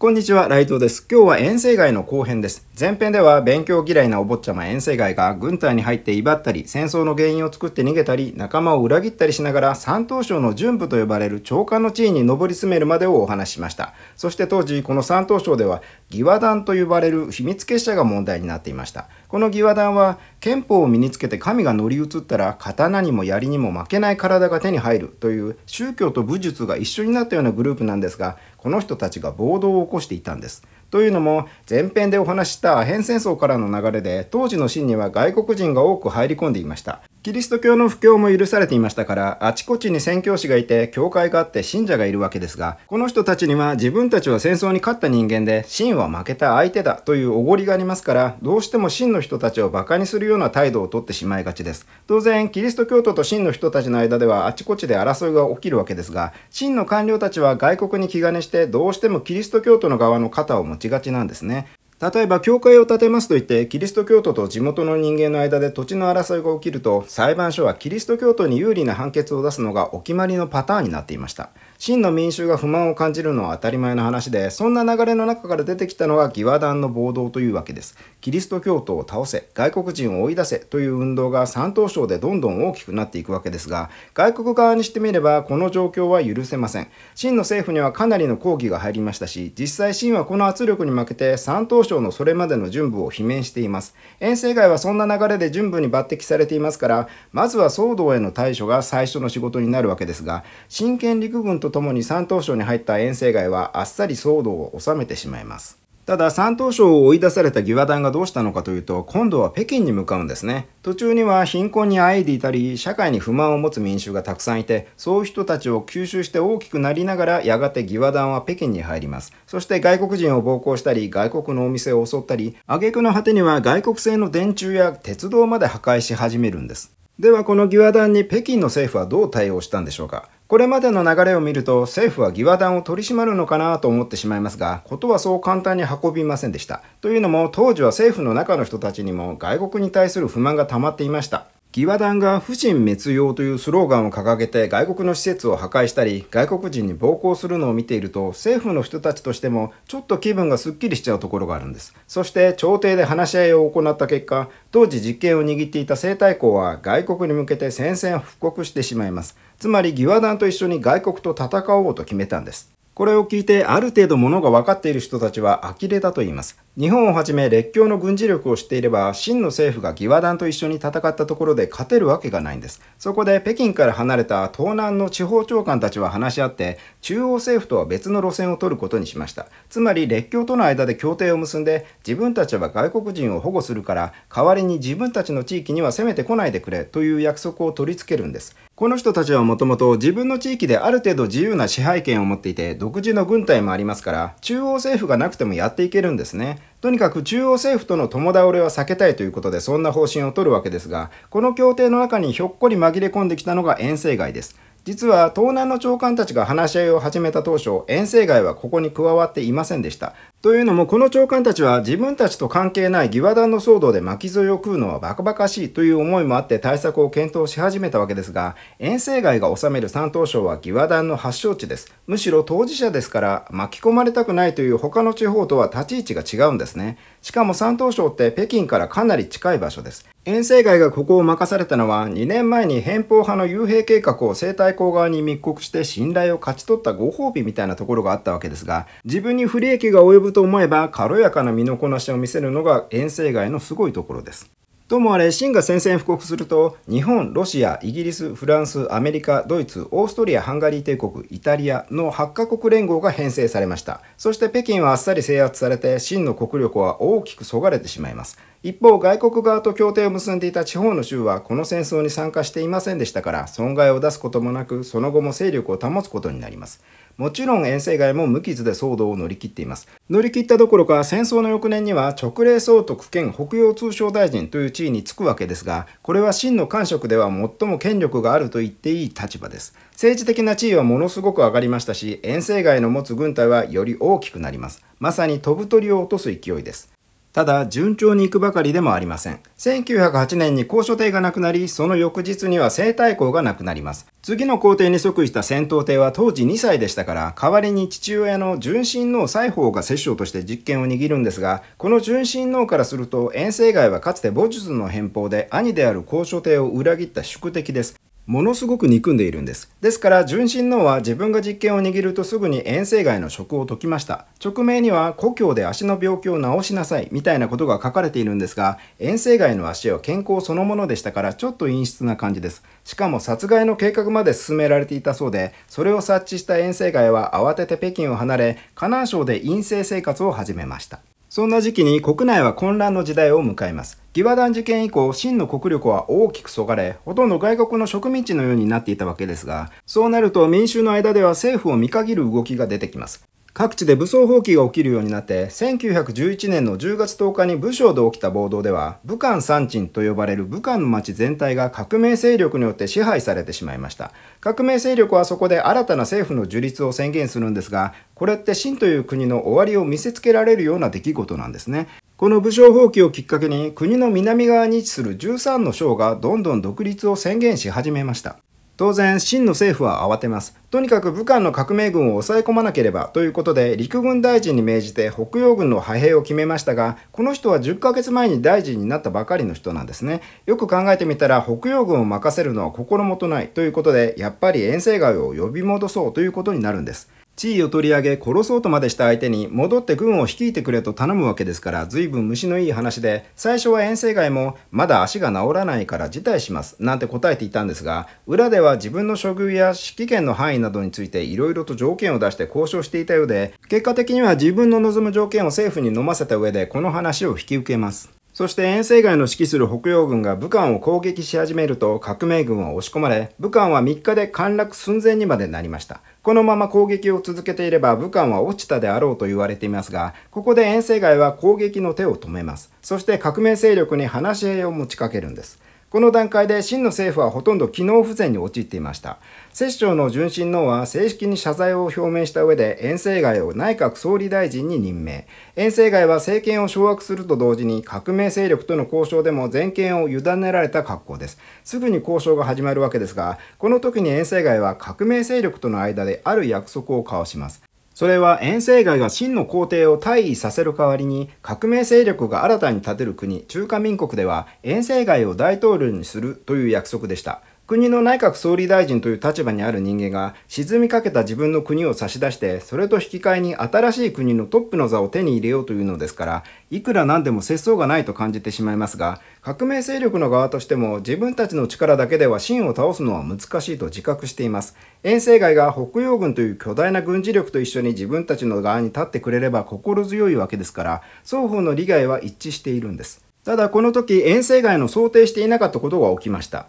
こんにちは、ライトです。今日は遠征街の後編です。前編では勉強嫌いなお坊ちゃま遠征街が軍隊に入って威張ったり、戦争の原因を作って逃げたり、仲間を裏切ったりしながら三等省の準部と呼ばれる長官の地位に上り詰めるまでをお話ししました。そして当時、この三等省では、義和団と呼ばれる秘密結社が問題になっていました。この義和団は、憲法を身につけて神が乗り移ったら、刀にも槍にも負けない体が手に入るという宗教と武術が一緒になったようなグループなんですが、この人たちが暴動を起こしていたんです。というのも前編でお話したアヘン戦争からの流れで当時の清には外国人が多く入り込んでいました。キリスト教の布教も許されていましたから、あちこちに宣教師がいて、教会があって信者がいるわけですが、この人たちには自分たちは戦争に勝った人間で、真は負けた相手だというおごりがありますから、どうしても真の人たちを馬鹿にするような態度をとってしまいがちです。当然、キリスト教徒と真の人たちの間ではあちこちで争いが起きるわけですが、真の官僚たちは外国に気兼ねして、どうしてもキリスト教徒の側の肩を持ちがちなんですね。例えば教会を建てますと言ってキリスト教徒と地元の人間の間で土地の争いが起きると裁判所はキリスト教徒に有利な判決を出すのがお決まりのパターンになっていました真の民衆が不満を感じるのは当たり前の話で、そんな流れの中から出てきたのが義和団の暴動というわけです。キリスト教徒を倒せ、外国人を追い出せという運動が山東省でどんどん大きくなっていくわけですが、外国側にしてみればこの状況は許せません。真の政府にはかなりの抗議が入りましたし、実際真はこの圧力に負けて山東省のそれまでの準部を罷免しています。遠征外はそんな流れで準部に抜擢されていますから、まずは騒動への対処が最初の仕事になるわけですが、真剣陸軍とともに山東省に入った遠征街はあっさり騒動を収めてしまいます。ただ山東省を追い出された義和団がどうしたのかというと今度は北京に向かうんですね途中には貧困にあえいでいたり社会に不満を持つ民衆がたくさんいてそういう人たちを吸収して大きくなりながらやがて義和団は北京に入りますそして外国人を暴行したり外国のお店を襲ったり挙句の果てには外国製の電柱や鉄道まで破壊し始めるんですではこの義和団に北京の政府はどう対応したんでしょうかこれまでの流れを見ると政府は義和団を取り締まるのかなと思ってしまいますがことはそう簡単に運びませんでしたというのも当時は政府の中の人たちにも外国に対する不満が溜まっていました義和団が不信滅用というスローガンを掲げて外国の施設を破壊したり外国人に暴行するのを見ていると政府の人たちとしてもちょっと気分がすっきりしちゃうところがあるんですそして朝廷で話し合いを行った結果当時実権を握っていた西太后は外国に向けて宣戦布告してしまいますつまり義和団と一緒に外国と戦おうと決めたんですこれを聞いてある程度ものが分かっている人たちは呆れたと言います。日本をはじめ列強の軍事力を知っていれば、真の政府が義和団と一緒に戦ったところで勝てるわけがないんです。そこで北京から離れた東南の地方長官たちは話し合って、中央政府とは別の路線を取ることにしました。つまり列強との間で協定を結んで、自分たちは外国人を保護するから、代わりに自分たちの地域には攻めてこないでくれという約束を取り付けるんです。この人たちはもともと自分の地域である程度自由な支配権を持っていて、独自の軍隊もありますから、中央政府がなくてもやっていけるんですね。とにかく中央政府との共倒れは避けたいということでそんな方針を取るわけですが、この協定の中にひょっこり紛れ込んできたのが遠征街です。実は東南の長官たちが話し合いを始めた当初、遠征外はここに加わっていませんでした。というのも、この長官たちは自分たちと関係ない義和団の騒動で巻き添えを食うのはバカバカしいという思いもあって対策を検討し始めたわけですが、遠征外が治める山東省は義和団の発祥地です。むしろ当事者ですから巻き込まれたくないという他の地方とは立ち位置が違うんですね。しかも山東省って北京からかなり近い場所です。編成街がここを任されたのは2年前に偏方派の幽閉計画を生態工側に密告して信頼を勝ち取ったご褒美みたいなところがあったわけですが自分に不利益が及ぶと思えば軽やかな身のこなしを見せるのが遠征外のすごいところです。ともあれ、シンが宣戦布告すると、日本、ロシア、イギリス、フランス、アメリカ、ドイツ、オーストリア、ハンガリー帝国、イタリアの8カ国連合が編成されました。そして北京はあっさり制圧されて、秦の国力は大きくそがれてしまいます。一方、外国側と協定を結んでいた地方の州はこの戦争に参加していませんでしたから、損害を出すこともなく、その後も勢力を保つことになります。もちろん遠征外も無傷で騒動を乗り切っています。乗り切ったどころか、戦争の翌年には直令総督兼北洋通商大臣という地位に就くわけですが、これは真の官職では最も権力があると言っていい立場です。政治的な地位はものすごく上がりましたし、遠征外の持つ軍隊はより大きくなります。まさに飛ぶ鳥を落とす勢いです。ただ、順調に行くばかりでもありません。1908年に高所艇がなくなり、その翌日には西太后がなくなります。次の皇帝に即位した戦闘艇は当時2歳でしたから、代わりに父親の純親王裁縫が摂政として実権を握るんですが、この純親王からすると、遠征外はかつて母術の返法で兄である高所艇を裏切った宿敵です。ものすごく憎んでいるんです。ですから純真脳は自分が実験を握るとすぐに遠征外の職を解きました。直名には故郷で足の病気を治しなさいみたいなことが書かれているんですが、遠征外の足は健康そのものでしたからちょっと陰湿な感じです。しかも殺害の計画まで進められていたそうで、それを察知した遠征外は慌てて北京を離れ、河南省で陰性生活を始めました。そんな時期に国内は混乱の時代を迎えます。義和団事件以降、真の国力は大きくそがれ、ほとんど外国の植民地のようになっていたわけですが、そうなると民衆の間では政府を見限る動きが出てきます。各地で武装蜂起が起きるようになって1911年の10月10日に武将で起きた暴動では武漢三鎮と呼ばれる武漢の町全体が革命勢力によって支配されてしまいました革命勢力はそこで新たな政府の樹立を宣言するんですがこれって清という国の終わりを見せつけられるような出来事なんですねこの武将放棄をきっかけに国の南側に位置する13の省がどんどん独立を宣言し始めました。当然、真の政府は慌てます。とにかく武漢の革命軍を抑え込まなければということで、陸軍大臣に命じて北洋軍の派兵を決めましたが、この人は10ヶ月前に大臣になったばかりの人なんですね。よく考えてみたら、北洋軍を任せるのは心もとないということで、やっぱり遠征外を呼び戻そうということになるんです。地位を取り上げ殺そうとまでした相手に戻って軍を率いてくれと頼むわけですから随分虫のいい話で最初は遠征外もまだ足が治らないから辞退しますなんて答えていたんですが裏では自分の処遇や指揮権の範囲などについていろいろと条件を出して交渉していたようで結果的には自分の望む条件を政府に飲ませた上でこの話を引き受けますそして遠征外の指揮する北洋軍が武漢を攻撃し始めると革命軍は押し込まれ、武漢は3日で陥落寸前にまでなりました。このまま攻撃を続けていれば武漢は落ちたであろうと言われていますが、ここで遠征外は攻撃の手を止めます。そして革命勢力に話し合いを持ちかけるんです。この段階で真の政府はほとんど機能不全に陥っていました。摂政の純真脳は正式に謝罪を表明した上で、遠征外を内閣総理大臣に任命。遠征外は政権を掌握すると同時に、革命勢力との交渉でも全権を委ねられた格好です。すぐに交渉が始まるわけですが、この時に遠征外は革命勢力との間である約束を交わします。それは遠征外が真の皇帝を退位させる代わりに革命勢力が新たに立てる国中華民国では遠征外を大統領にするという約束でした国の内閣総理大臣という立場にある人間が沈みかけた自分の国を差し出してそれと引き換えに新しい国のトップの座を手に入れようというのですからいくらなんでも節操がないと感じてしまいますが革命勢力の側としても自分たちの力だけでは真を倒すのは難しいと自覚しています遠征外が北洋軍という巨大な軍事力と一緒に自分たちの側に立ってくれれば心強いわけですから双方の利害は一致しているんですただこの時遠征外の想定していなかったことが起きました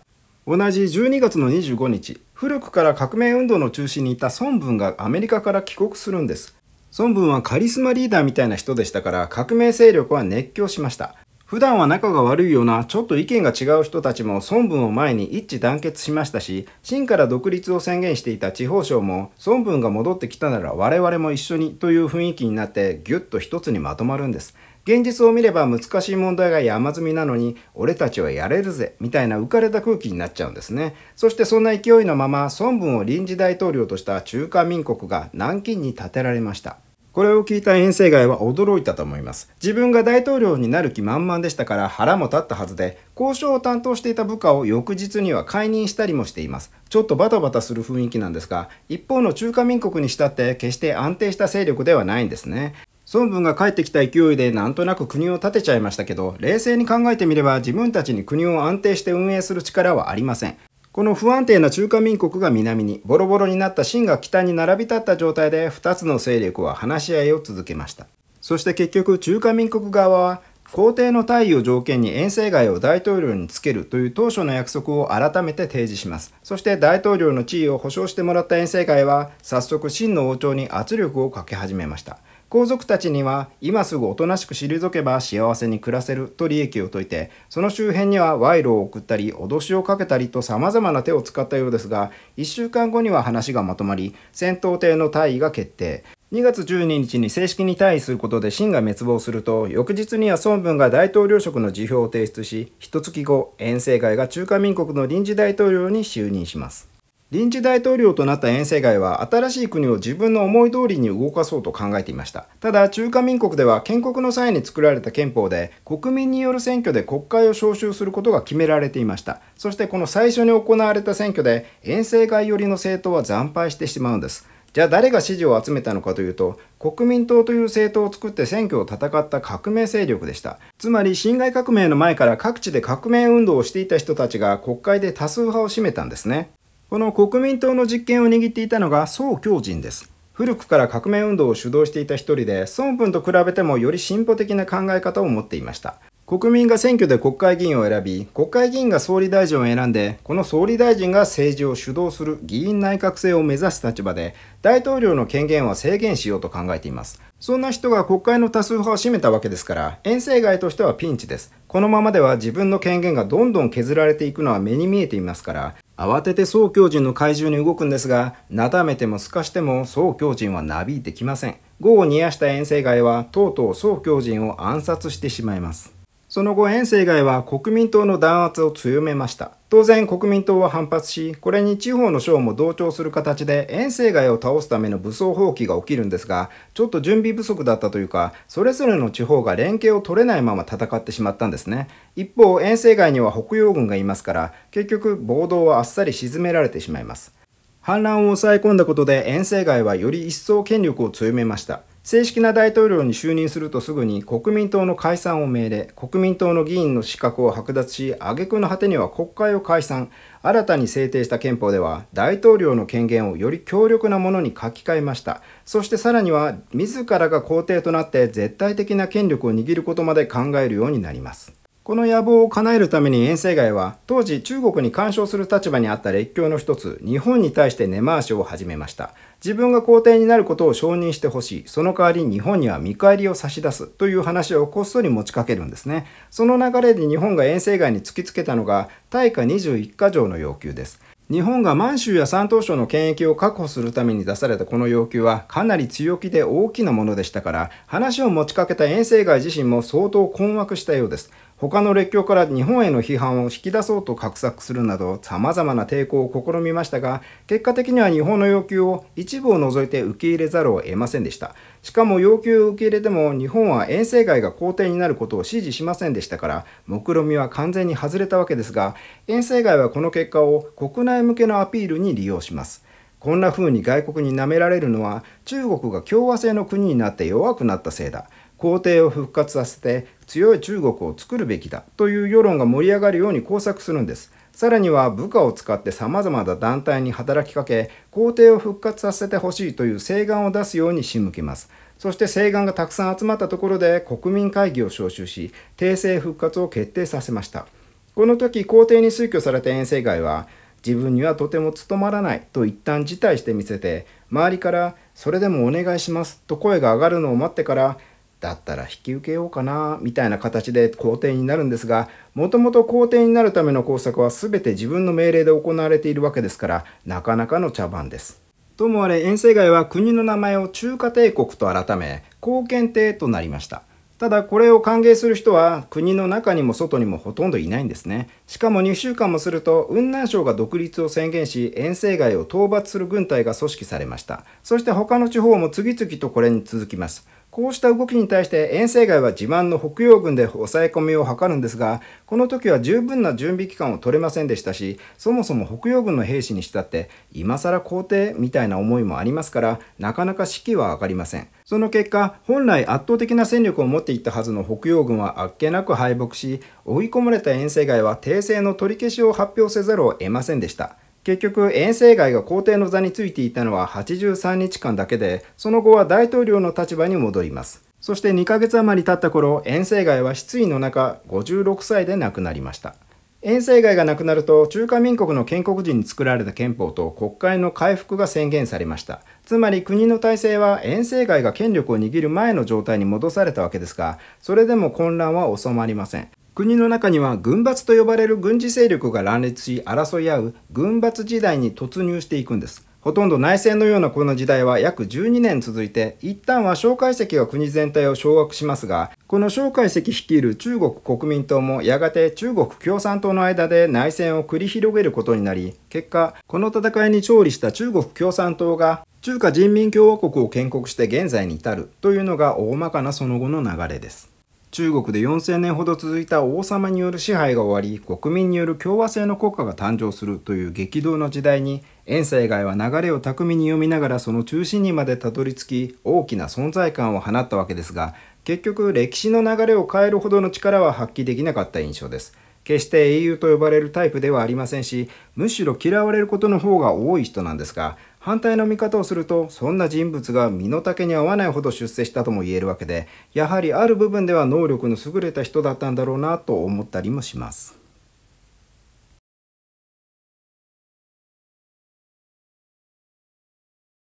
同じ12月の25日古くから革命運動の中心にいた孫文がアメリカから帰国するんです孫文はカリスマリーダーみたいな人でしたから革命勢力は熱狂しました普段は仲が悪いようなちょっと意見が違う人たちも孫文を前に一致団結しましたし清から独立を宣言していた地方省も孫文が戻ってきたなら我々も一緒にという雰囲気になってぎゅっと一つにまとまるんです現実を見れば難しい問題が山積みなのに、俺たちはやれるぜ、みたいな浮かれた空気になっちゃうんですね。そしてそんな勢いのまま、孫文を臨時大統領とした中華民国が南京に建てられました。これを聞いた遠征外は驚いたと思います。自分が大統領になる気満々でしたから腹も立ったはずで、交渉を担当していた部下を翌日には解任したりもしています。ちょっとバタバタする雰囲気なんですが、一方の中華民国にしたって決して安定した勢力ではないんですね。孫文が帰ってきた勢いでなんとなく国を立てちゃいましたけど、冷静に考えてみれば自分たちに国を安定して運営する力はありません。この不安定な中華民国が南に、ボロボロになった清が北に並び立った状態で2つの勢力は話し合いを続けました。そして結局中華民国側は皇帝の退位を条件に遠征外を大統領につけるという当初の約束を改めて提示します。そして大統領の地位を保障してもらった遠征外は、早速清の王朝に圧力をかけ始めました。皇族たちには今すぐおとなしく退けば幸せに暮らせると利益を解いてその周辺には賄賂を送ったり脅しをかけたりとさまざまな手を使ったようですが1週間後には話がまとまり戦闘艇の退位が決定2月12日に正式に退位することで秦が滅亡すると翌日には孫文が大統領職の辞表を提出し1月後遠征会が中華民国の臨時大統領に就任します臨時大統領となった遠征街は新しい国を自分の思い通りに動かそうと考えていましたただ中華民国では建国の際に作られた憲法で国民による選挙で国会を招集することが決められていましたそしてこの最初に行われた選挙で遠征街寄りの政党は惨敗してしまうんですじゃあ誰が支持を集めたのかというと国民党という政党を作って選挙を戦った革命勢力でしたつまり辛亥革命の前から各地で革命運動をしていた人たちが国会で多数派を占めたんですねこの国民党の実権を握っていたのが宋教仁です。古くから革命運動を主導していた一人で、孫文と比べてもより進歩的な考え方を持っていました。国民が選挙で国会議員を選び、国会議員が総理大臣を選んで、この総理大臣が政治を主導する議員内閣制を目指す立場で、大統領の権限は制限しようと考えています。そんな人が国会の多数派を占めたわけですから、遠征外としてはピンチです。このままでは自分の権限がどんどん削られていくのは目に見えていますから、慌てて総教人の怪獣に動くんですが、なだめてもすかしても総教人はなびいてきません。業を煮やした遠征街は、とうとう総教人を暗殺してしまいます。その後、遠征外は国民党の弾圧を強めました。当然、国民党は反発し、これに地方の省も同調する形で、遠征街を倒すための武装蜂起が起きるんですが、ちょっと準備不足だったというか、それぞれの地方が連携を取れないまま戦ってしまったんですね。一方、遠征街には北洋軍がいますから、結局、暴動はあっさり沈められてしまいます。反乱を抑え込んだことで、遠征街はより一層権力を強めました。正式な大統領に就任するとすぐに国民党の解散を命令、国民党の議員の資格を剥奪し、挙句の果てには国会を解散、新たに制定した憲法では、大統領の権限をより強力なものに書き換えました。そしてさらには、自らが皇帝となって絶対的な権力を握ることまで考えるようになります。この野望を叶えるために遠征街は当時中国に干渉する立場にあった列強の一つ日本に対して根回しを始めました自分が皇帝になることを承認してほしいその代わり日本には見返りを差し出すという話をこっそり持ちかけるんですねその流れで日本が遠征街に突きつけたのが大化21か条の要求です日本が満州や山東省の権益を確保するために出されたこの要求はかなり強気で大きなものでしたから話を持ちかけた遠征街自身も相当困惑したようです他の列強から日本への批判を引き出そうと画策するなど様々な抵抗を試みましたが結果的には日本の要求を一部を除いて受け入れざるを得ませんでしたしかも要求を受け入れても日本は遠征外が皇帝になることを支持しませんでしたから目論見みは完全に外れたわけですが遠征外はこの結果を国内向けのアピールに利用しますこんな風に外国に舐められるのは中国が共和制の国になって弱くなったせいだ皇帝を復活させて強い中国を作るべきだという世論が盛り上がるように工作するんですさらには部下を使って様々な団体に働きかけ皇帝を復活させてほしいという請願を出すように仕向けますそして請願がたくさん集まったところで国民会議を招集し帝政復活を決定させましたこの時皇帝に推挙された遠征会は自分にはとても務まらないと一旦辞退してみせて周りから「それでもお願いします」と声が上がるのを待ってから「だったら引き受けようかな」みたいな形で皇帝になるんですがもともと皇帝になるための工作は全て自分の命令で行われているわけですからなかなかの茶番です。ともあれ遠征街は国の名前を中華帝国と改め貢献帝となりました。ただこれを歓迎する人は国の中にも外にもほとんどいないんですね。しかも2週間もすると雲南省が独立を宣言し遠征街を討伐する軍隊が組織されました。そして他の地方も次々とこれに続きます。こうした動きに対して遠征外は自慢の北洋軍で抑え込みを図るんですが、この時は十分な準備期間を取れませんでしたし、そもそも北洋軍の兵士にしたって、今更皇帝みたいな思いもありますから、なかなか士気は上がりません。その結果、本来圧倒的な戦力を持っていったはずの北洋軍はあっけなく敗北し、追い込まれた遠征外は訂正の取り消しを発表せざるを得ませんでした。結局、遠征外が皇帝の座についていたのは83日間だけで、その後は大統領の立場に戻ります。そして2ヶ月余り経った頃、遠征外は失意の中、56歳で亡くなりました。遠征外が亡くなると、中華民国の建国時に作られた憲法と国会の回復が宣言されました。つまり国の体制は遠征外が権力を握る前の状態に戻されたわけですが、それでも混乱は収まりません。国の中には軍閥と呼ばれる軍事勢力が乱立し争い合う軍閥時代に突入していくんですほとんど内戦のようなこの時代は約12年続いて一旦は介石が国全体を掌握しますがこの介石率いる中国国民党もやがて中国共産党の間で内戦を繰り広げることになり結果この戦いに勝利した中国共産党が中華人民共和国を建国して現在に至るというのが大まかなその後の流れです中国で4000年ほど続いた王様による支配が終わり国民による共和制の国家が誕生するという激動の時代に遠征外は流れを巧みに読みながらその中心にまでたどり着き大きな存在感を放ったわけですが結局歴史の流れを変えるほどの力は発揮できなかった印象です。決して英雄と呼ばれるタイプではありませんしむしろ嫌われることの方が多い人なんですが反対の見方をするとそんな人物が身の丈に合わないほど出世したとも言えるわけでやはりある部分では能力の優れた人だったんだろうなと思ったりもします。